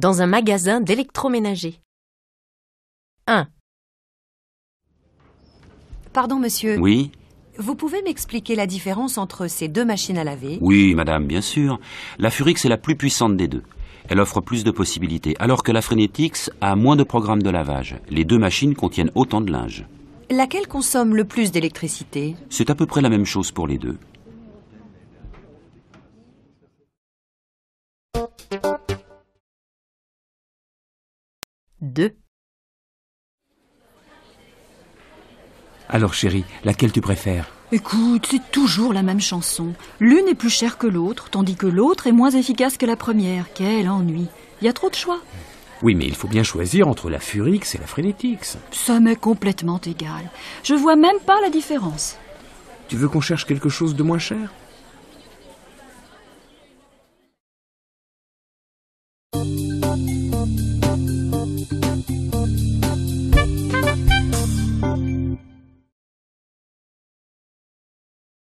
dans un magasin d'électroménager. 1. Pardon, monsieur. Oui, vous pouvez m'expliquer la différence entre ces deux machines à laver Oui, madame, bien sûr. La Furix est la plus puissante des deux. Elle offre plus de possibilités, alors que la Frenetix a moins de programmes de lavage. Les deux machines contiennent autant de linge. Laquelle consomme le plus d'électricité C'est à peu près la même chose pour les deux. 2. Alors chérie, laquelle tu préfères Écoute, c'est toujours la même chanson. L'une est plus chère que l'autre, tandis que l'autre est moins efficace que la première. Quel ennui. Il y a trop de choix. Oui, mais il faut bien choisir entre la Furix et la Frénétix. Ça m'est complètement égal. Je vois même pas la différence. Tu veux qu'on cherche quelque chose de moins cher